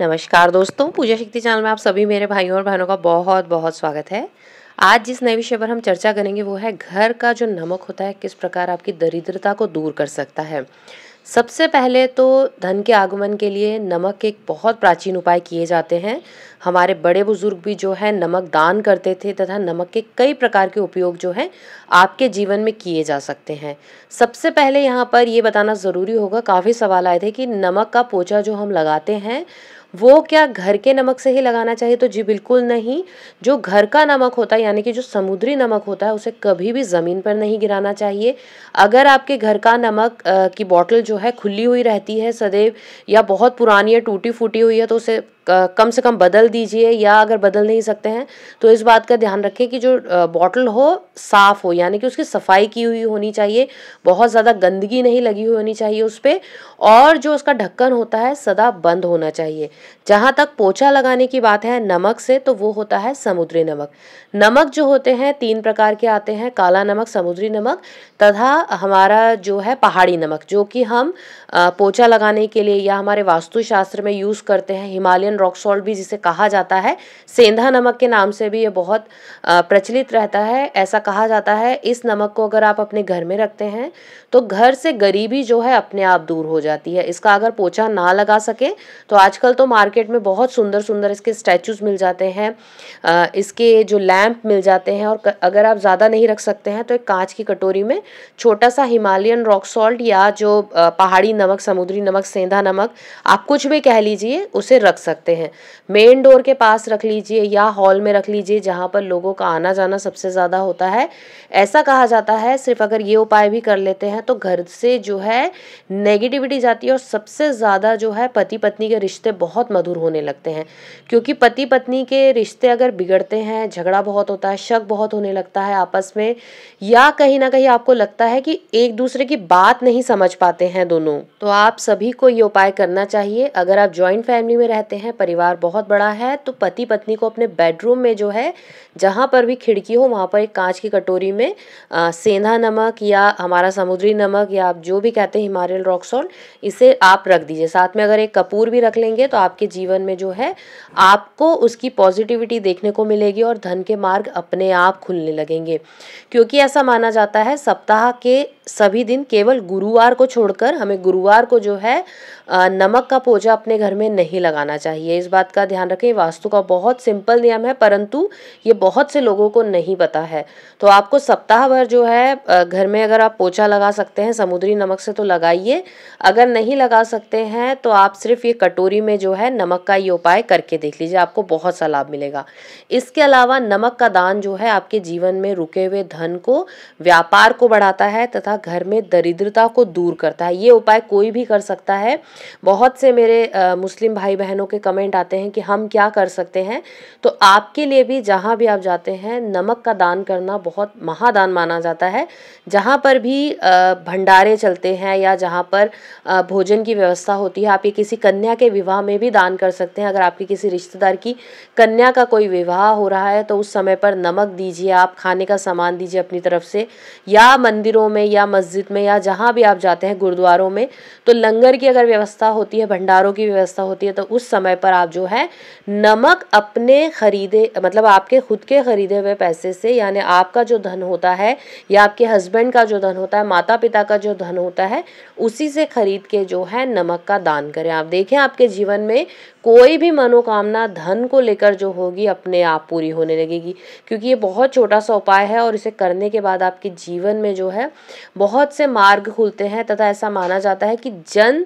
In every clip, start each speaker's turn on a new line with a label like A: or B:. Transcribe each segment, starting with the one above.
A: नमस्कार दोस्तों पूजा शक्ति चैनल में आप सभी मेरे भाइयों और बहनों का बहुत बहुत स्वागत है आज जिस नए विषय पर हम चर्चा करेंगे वो है घर का जो नमक होता है किस प्रकार आपकी दरिद्रता को दूर कर सकता है सबसे पहले तो धन के आगमन के लिए नमक के एक बहुत प्राचीन उपाय किए जाते हैं हमारे बड़े बुजुर्ग भी जो है नमक दान करते थे तथा नमक के कई प्रकार के उपयोग जो हैं आपके जीवन में किए जा सकते हैं सबसे पहले यहाँ पर ये बताना ज़रूरी होगा काफ़ी सवाल आए थे कि नमक का पोचा जो हम लगाते हैं वो क्या घर के नमक से ही लगाना चाहिए तो जी बिल्कुल नहीं जो घर का नमक होता है यानी कि जो समुद्री नमक होता है उसे कभी भी ज़मीन पर नहीं गिराना चाहिए अगर आपके घर का नमक की बॉटल जो है खुली हुई रहती है सदैव या बहुत पुरानी है टूटी फूटी हुई है तो उसे कम से कम बदल दीजिए या अगर बदल नहीं सकते हैं तो इस बात का ध्यान रखें कि जो बॉटल हो साफ़ हो यानी कि उसकी सफाई की हुई होनी चाहिए बहुत ज़्यादा गंदगी नहीं लगी हुई होनी चाहिए उस पर और जो उसका ढक्कन होता है सदा बंद होना चाहिए जहाँ तक पोछा लगाने की बात है नमक से तो वो होता है समुद्री नमक नमक जो होते हैं तीन प्रकार के आते हैं काला नमक समुद्री नमक तथा हमारा जो है पहाड़ी नमक जो कि हम पोछा लगाने के लिए या हमारे वास्तुशास्त्र में यूज़ करते हैं हिमालयन रॉक सॉल्ट भी जिसे कहा जाता है सेंधा नमक के नाम से भी ये बहुत प्रचलित रहता है ऐसा कहा जाता है इस नमक को अगर आप अपने घर में रखते हैं तो घर से गरीबी जो है अपने आप दूर हो जाती है इसका अगर पोछा ना लगा सके तो आजकल तो मार्केट में बहुत सुंदर सुंदर इसके स्टैचूज मिल जाते हैं इसके जो लैम्प मिल जाते हैं और अगर आप ज़्यादा नहीं रख सकते हैं तो एक कांच की कटोरी में छोटा सा हिमालयन रॉक सॉल्ट या जो पहाड़ी नमक समुद्री नमक सेंधा नमक आप कुछ भी कह लीजिए उसे रख सकते सकते हैं मेन डोर के पास रख लीजिए या हॉल में रख लीजिए जहाँ पर लोगों का आना जाना सबसे ज़्यादा होता है ऐसा कहा जाता है सिर्फ अगर ये उपाय भी कर लेते हैं तो घर से जो है नेगेटिविटी जाती है और सबसे ज़्यादा जो है पति पत्नी के रिश्ते बहुत मधुर होने लगते हैं क्योंकि पति पत्नी के रिश्ते अगर बिगड़ते हैं झगड़ा बहुत होता है शक बहुत होने लगता है आपस में या कहीं ना कहीं आपको लगता है कि एक दूसरे की बात नहीं समझ पाते हैं दोनों तो आप सभी को ये उपाय करना चाहिए अगर आप ज्वाइंट फैमिली में रहते हैं हैं परिवार बहुत बड़ा है तो पति पत्नी को अपने बेडरूम में जो है जहाँ पर भी खिड़की हो वहाँ पर एक कांच की कटोरी में सेंधा नमक या हमारा समुद्री नमक या आप जो भी कहते हैं हिमालयन रॉक सॉल्ट इसे आप रख दीजिए साथ में अगर एक कपूर भी रख लेंगे तो आपके जीवन में जो है आपको उसकी पॉजिटिविटी देखने को मिलेगी और धन के मार्ग अपने आप खुलने लगेंगे क्योंकि ऐसा माना जाता है सप्ताह के सभी दिन केवल गुरुवार को छोड़कर हमें गुरुवार को जो है नमक का पोजा अपने घर में नहीं लगाना चाहिए इस बात का ध्यान रखें वास्तु का बहुत सिंपल नियम है परंतु ये बहुत से लोगों को नहीं पता है तो आपको सप्ताह भर जो है घर में अगर आप पोछा लगा सकते हैं समुद्री नमक से तो लगाइए अगर नहीं लगा सकते हैं तो आप सिर्फ ये कटोरी में जो है नमक का ये उपाय करके देख लीजिए आपको बहुत सा लाभ मिलेगा इसके अलावा नमक का दान जो है आपके जीवन में रुके हुए धन को व्यापार को बढ़ाता है तथा घर में दरिद्रता को दूर करता है ये उपाय कोई भी कर सकता है बहुत से मेरे आ, मुस्लिम भाई बहनों के कमेंट आते हैं कि हम क्या कर सकते हैं तो आपके लिए भी जहाँ भी आप जाते हैं नमक का दान करना बहुत महादान माना जाता है जहाँ पर भी भंडारे चलते हैं या जहाँ पर भोजन की व्यवस्था होती है आप ये किसी कन्या के विवाह में भी दान कर सकते हैं अगर आपके किसी रिश्तेदार की कन्या का कोई विवाह हो रहा है तो उस समय पर नमक दीजिए आप खाने का सामान दीजिए अपनी तरफ से या मंदिरों में या या मस्जिद में या जहाँ भी आप जाते हैं गुरुद्वारों में तो लंगर की अगर व्यवस्था होती है भंडारों की व्यवस्था होती है तो उस समय पर आप जो है नमक अपने खरीदे मतलब आपके खुद के खरीदे हुए पैसे से यानी आपका जो धन होता है या आपके हस्बैंड का जो धन होता है माता पिता का जो धन होता है उसी से खरीद के जो है नमक का दान करें आप देखें आपके जीवन में कोई भी मनोकामना धन को लेकर जो होगी अपने आप पूरी होने लगेगी क्योंकि ये बहुत छोटा सा उपाय है और इसे करने के बाद आपके जीवन में जो है बहुत से मार्ग खुलते हैं तथा ऐसा माना जाता है कि जन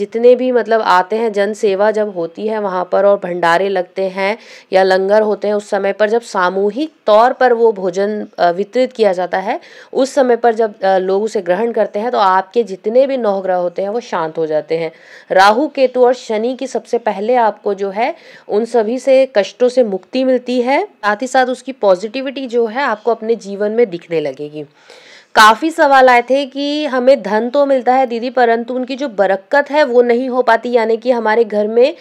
A: जितने भी मतलब आते हैं जन सेवा जब होती है वहाँ पर और भंडारे लगते हैं या लंगर होते हैं उस समय पर जब सामूहिक तौर पर वो भोजन वितरित किया जाता है उस समय पर जब लोग उसे ग्रहण करते हैं तो आपके जितने भी नौग्रह होते हैं वो शांत हो जाते हैं राहु केतु और शनि की सबसे पहले आपको जो है उन सभी से कष्टों से मुक्ति मिलती है साथ ही साथ उसकी पॉजिटिविटी जो है आपको अपने जीवन में दिखने लगेगी काफ़ी सवाल आए थे कि हमें धन तो मिलता है दीदी परंतु उनकी जो बरक्कत है वो नहीं हो पाती यानी कि हमारे घर में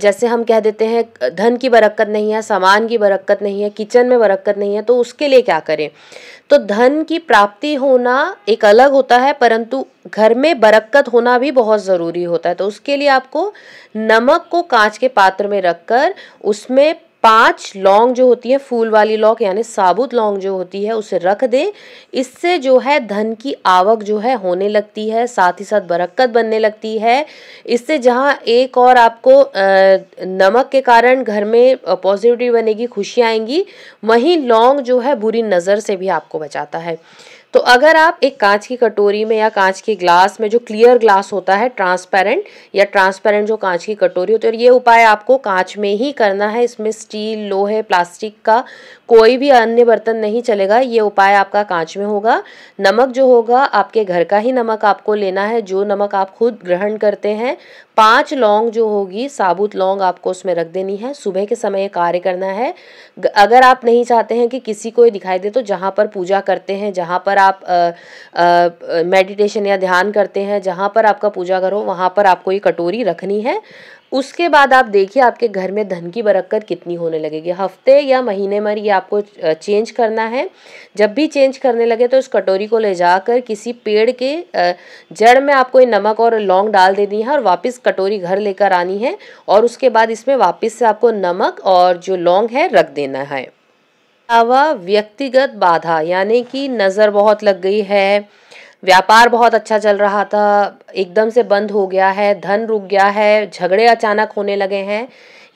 A: जैसे हम कह देते हैं धन की बरक्कत नहीं है सामान की बरक्कत नहीं है किचन में बरक्कत नहीं है तो उसके लिए क्या करें तो धन की प्राप्ति होना एक अलग होता है परंतु घर में बरक्कत होना भी बहुत ज़रूरी होता है तो उसके लिए आपको नमक को कांच के पात्र में रखकर उसमें पांच लौंग जो होती है फूल वाली लौंग यानी साबुत लौंग जो होती है उसे रख दे इससे जो है धन की आवक जो है होने लगती है साथ ही साथ बरक्कत बनने लगती है इससे जहाँ एक और आपको नमक के कारण घर में पॉजिटिविटी बनेगी खुशियाँ आएंगी वहीं लौंग जो है बुरी नज़र से भी आपको बचाता है तो अगर आप एक कांच की कटोरी में या कांच के ग्लास में जो क्लियर ग्लास होता है ट्रांसपेरेंट या ट्रांसपेरेंट जो कांच की कटोरी होती है और ये उपाय आपको कांच में ही करना है इसमें स्टील लोहे प्लास्टिक का कोई भी अन्य बर्तन नहीं चलेगा ये उपाय आपका कांच में होगा नमक जो होगा आपके घर का ही नमक आपको लेना है जो नमक आप खुद ग्रहण करते हैं पांच लौंग जो होगी साबुत लौंग आपको उसमें रख देनी है सुबह के समय कार्य करना है अगर आप नहीं चाहते हैं कि किसी को ये दिखाई दे तो जहाँ पर पूजा करते हैं जहाँ पर पर आप मेडिटेशन या ध्यान करते हैं जहाँ पर आपका पूजा घर हो वहाँ पर आपको ये कटोरी रखनी है उसके बाद आप देखिए आपके घर में धन की बरक्क़त कितनी होने लगेगी हफ्ते या महीने में ये आपको चेंज करना है जब भी चेंज करने लगे तो इस कटोरी को ले जाकर किसी पेड़ के जड़ में आपको नमक और लौंग डाल देनी है और वापस कटोरी घर लेकर आनी है और उसके बाद इसमें वापस से आपको नमक और जो लौंग है रख देना है अलावा व्यक्तिगत बाधा यानी कि नज़र बहुत लग गई है व्यापार बहुत अच्छा चल रहा था एकदम से बंद हो गया है धन रुक गया है झगड़े अचानक होने लगे हैं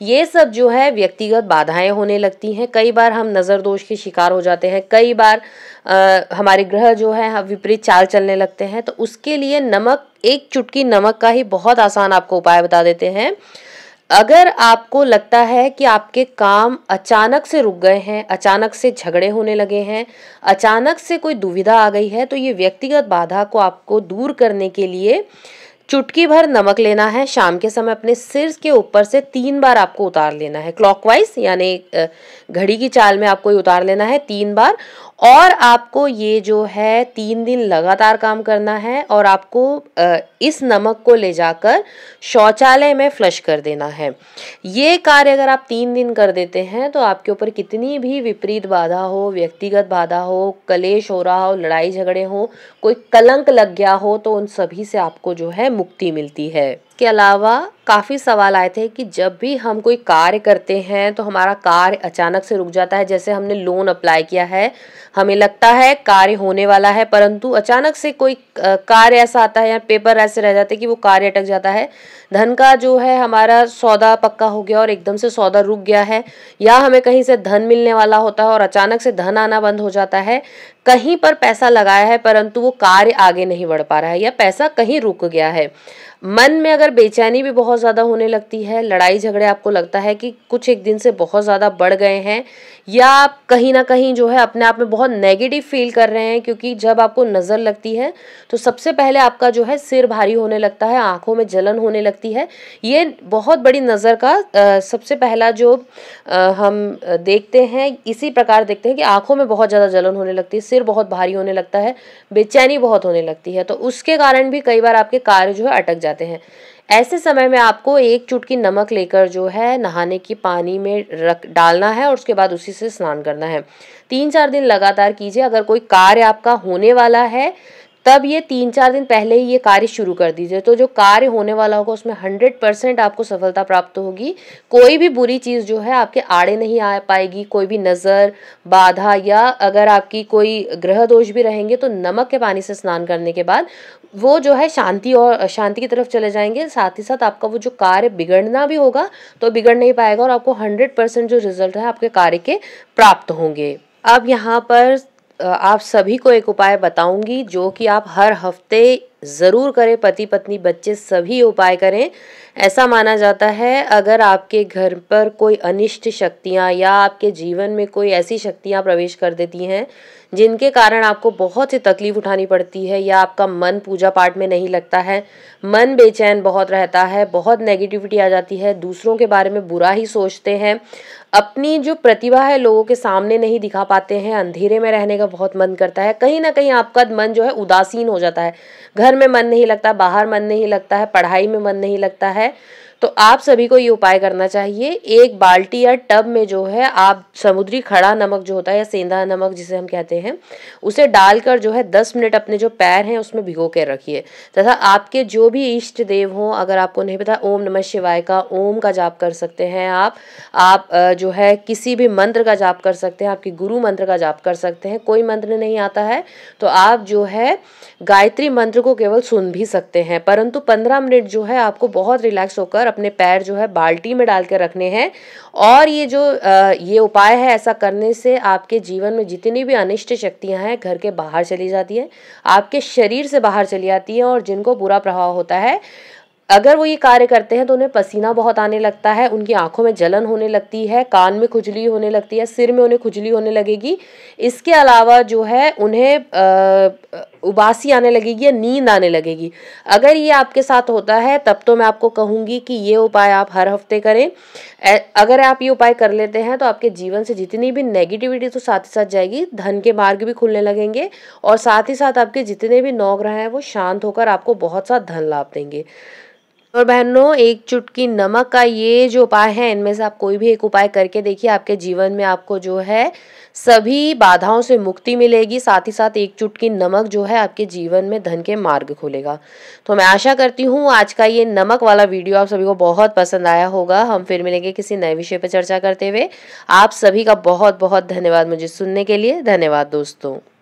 A: ये सब जो है व्यक्तिगत बाधाएं होने लगती हैं कई बार हम नज़र दोष के शिकार हो जाते हैं कई बार आ, हमारे ग्रह जो है विपरीत चाल चलने लगते हैं तो उसके लिए नमक एक चुटकी नमक का ही बहुत आसान आपको उपाय बता देते हैं अगर आपको लगता है कि आपके काम अचानक से रुक गए हैं अचानक से झगड़े होने लगे हैं अचानक से कोई दुविधा आ गई है तो ये व्यक्तिगत बाधा को आपको दूर करने के लिए चुटकी भर नमक लेना है शाम के समय अपने सिर के ऊपर से तीन बार आपको उतार लेना है क्लॉकवाइज यानी घड़ी की चाल में आपको उतार लेना है तीन बार और आपको ये जो है तीन दिन लगातार काम करना है और आपको इस नमक को ले जाकर शौचालय में फ्लश कर देना है ये कार्य अगर आप तीन दिन कर देते हैं तो आपके ऊपर कितनी भी विपरीत बाधा हो व्यक्तिगत बाधा हो कलेश हो रहा हो लड़ाई झगड़े हो कोई कलंक लग गया हो तो उन सभी से आपको जो है मुक्ति मिलती है के अलावा काफ़ी सवाल आए थे कि जब भी हम कोई कार्य करते हैं तो हमारा कार्य अचानक से रुक जाता है जैसे हमने लोन अप्लाई किया है हमें लगता है कार्य होने वाला है परंतु अचानक से कोई कार्य ऐसा आता है या पेपर ऐसे रह जाते हैं कि वो कार्य अटक जाता है धन का जो है हमारा सौदा पक्का हो गया और एकदम से सौदा रुक गया है या हमें कहीं से धन मिलने वाला होता है और अचानक से धन आना बंद हो जाता है कहीं पर पैसा लगाया है परंतु वो कार्य आगे नहीं बढ़ पा रहा है या पैसा कहीं रुक गया है मन में अगर बेचैनी भी बहुत ज़्यादा होने लगती है लड़ाई झगड़े आपको लगता है कि कुछ एक दिन से बहुत ज़्यादा बढ़ गए हैं या आप कहीं ना कहीं जो है अपने आप में बहुत नेगेटिव फील कर रहे हैं क्योंकि जब आपको नज़र लगती है तो सबसे पहले आपका जो है सिर भारी होने लगता है आंखों में जलन होने लगती है ये बहुत बड़ी नज़र का आ, सबसे पहला जो आ, हम देखते हैं इसी प्रकार देखते हैं कि आंखों में बहुत ज़्यादा जलन होने लगती है सिर बहुत भारी होने लगता है बेचैनी बहुत होने लगती है तो उसके कारण भी कई बार आपके कार्य जो है अटक जाते हैं ऐसे समय में आपको एक चुटकी नमक लेकर जो है नहाने की पानी में रख डालना है और उसके बाद उसी से स्नान करना है तीन चार दिन लगातार कीजिए अगर कोई कार्य आपका होने वाला है तब ये तीन चार दिन पहले ही ये कार्य शुरू कर दीजिए तो जो कार्य होने वाला होगा उसमें हंड्रेड परसेंट आपको सफलता प्राप्त होगी कोई भी बुरी चीज़ जो है आपके आड़े नहीं आ पाएगी कोई भी नज़र बाधा या अगर आपकी कोई ग्रह दोष भी रहेंगे तो नमक के पानी से स्नान करने के बाद वो जो है शांति और शांति की तरफ चले जाएंगे साथ ही साथ आपका वो जो कार्य बिगड़ना भी होगा तो बिगड़ नहीं पाएगा और आपको हंड्रेड परसेंट जो रिजल्ट है आपके कार्य के प्राप्त होंगे अब यहाँ पर आप सभी को एक उपाय बताऊंगी जो कि आप हर हफ्ते ज़रूर करें पति पत्नी बच्चे सभी उपाय करें ऐसा माना जाता है अगर आपके घर पर कोई अनिष्ट शक्तियाँ या आपके जीवन में कोई ऐसी शक्तियाँ प्रवेश कर देती हैं जिनके कारण आपको बहुत ही तकलीफ़ उठानी पड़ती है या आपका मन पूजा पाठ में नहीं लगता है मन बेचैन बहुत रहता है बहुत नेगेटिविटी आ जाती है दूसरों के बारे में बुरा ही सोचते हैं अपनी जो प्रतिभा है लोगों के सामने नहीं दिखा पाते हैं अंधेरे में रहने का बहुत मन करता है कहीं ना कहीं आपका मन जो है उदासीन हो जाता है घर में मन नहीं लगता बाहर मन नहीं लगता है पढ़ाई में मन नहीं लगता है है तो आप सभी को ये उपाय करना चाहिए एक बाल्टी या टब में जो है आप समुद्री खड़ा नमक जो होता है या सेंधा नमक जिसे हम कहते हैं उसे डालकर जो है दस मिनट अपने जो पैर हैं उसमें भिगो के रखिए तथा आपके जो भी इष्ट देव हों अगर आपको नहीं पता ओम नमः शिवाय का ओम का जाप कर सकते हैं आप आप जो है किसी भी मंत्र का जाप कर सकते हैं आपके गुरु मंत्र का जाप कर सकते हैं कोई मंत्र नहीं आता है तो आप जो है गायत्री मंत्र को केवल सुन भी सकते हैं परंतु पंद्रह मिनट जो है आपको बहुत रिलैक्स होकर अपने पैर जो है बाल्टी में डाल के रखने हैं और ये जो ये उपाय है ऐसा करने से आपके जीवन में जितनी भी अनिष्ट शक्तियाँ हैं घर के बाहर चली जाती हैं आपके शरीर से बाहर चली जाती हैं और जिनको बुरा प्रभाव होता है अगर वो ये कार्य करते हैं तो उन्हें पसीना बहुत आने लगता है उनकी आंखों में जलन होने लगती है कान में खुजली होने लगती है सिर में उन्हें खुजली होने लगेगी इसके अलावा जो है उन्हें आ, उबासी आने लगेगी या नींद आने लगेगी अगर ये आपके साथ होता है तब तो मैं आपको कहूँगी कि ये उपाय आप हर हफ्ते करें अगर आप ये उपाय कर लेते हैं तो आपके जीवन से जितनी भी नेगेटिविटी तो साथ ही साथ जाएगी धन के मार्ग भी खुलने लगेंगे और साथ ही साथ आपके जितने भी नौग्रह हैं वो शांत होकर आपको बहुत सा धन लाभ देंगे और बहनों एक चुटकी नमक का ये जो उपाय है इनमें से आप कोई भी एक उपाय करके देखिए आपके जीवन में आपको जो है सभी बाधाओं से मुक्ति मिलेगी साथ ही साथ एक चुटकी नमक जो है आपके जीवन में धन के मार्ग खोलेगा तो मैं आशा करती हूँ आज का ये नमक वाला वीडियो आप सभी को बहुत पसंद आया होगा हम फिर मिलेंगे किसी नए विषय पर चर्चा करते हुए आप सभी का बहुत बहुत धन्यवाद मुझे सुनने के लिए धन्यवाद दोस्तों